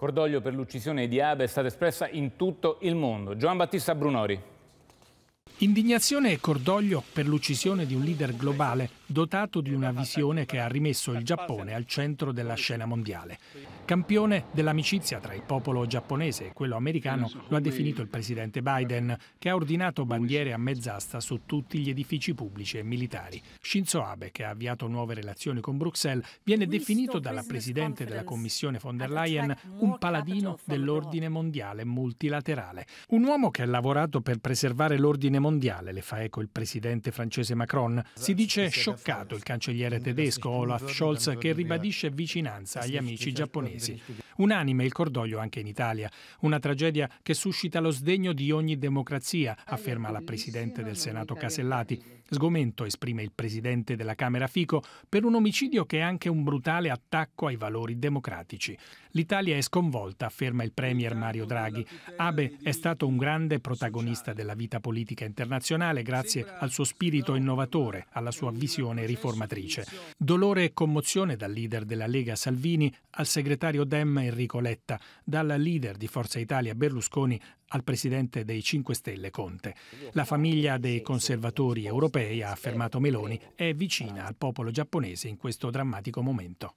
Cordoglio per l'uccisione di Abe è stata espressa in tutto il mondo. Giovan Battista Brunori. Indignazione e cordoglio per l'uccisione di un leader globale dotato di una visione che ha rimesso il Giappone al centro della scena mondiale. Campione dell'amicizia tra il popolo giapponese e quello americano lo ha definito il presidente Biden, che ha ordinato bandiere a mezz'asta su tutti gli edifici pubblici e militari. Shinzo Abe, che ha avviato nuove relazioni con Bruxelles, viene definito dalla presidente della Commissione von der Leyen un paladino dell'ordine mondiale multilaterale. Un uomo che ha lavorato per preservare l'ordine mondiale mondiale, le fa eco il presidente francese Macron. Si dice scioccato il cancelliere tedesco Olaf Scholz che ribadisce vicinanza agli amici esatto, giapponesi. Unanime il cordoglio anche in Italia, una tragedia che suscita lo sdegno di ogni democrazia, afferma la Presidente del Senato Casellati. Sgomento esprime il Presidente della Camera Fico per un omicidio che è anche un brutale attacco ai valori democratici. L'Italia è sconvolta, afferma il Premier Mario Draghi. Abe è stato un grande protagonista della vita politica internazionale grazie al suo spirito innovatore, alla sua visione riformatrice. Dolore e commozione dal leader della Lega Salvini al segretario Dem e Enrico Letta, dal leader di Forza Italia Berlusconi al presidente dei 5 Stelle Conte. La famiglia dei conservatori europei, ha affermato Meloni, è vicina al popolo giapponese in questo drammatico momento.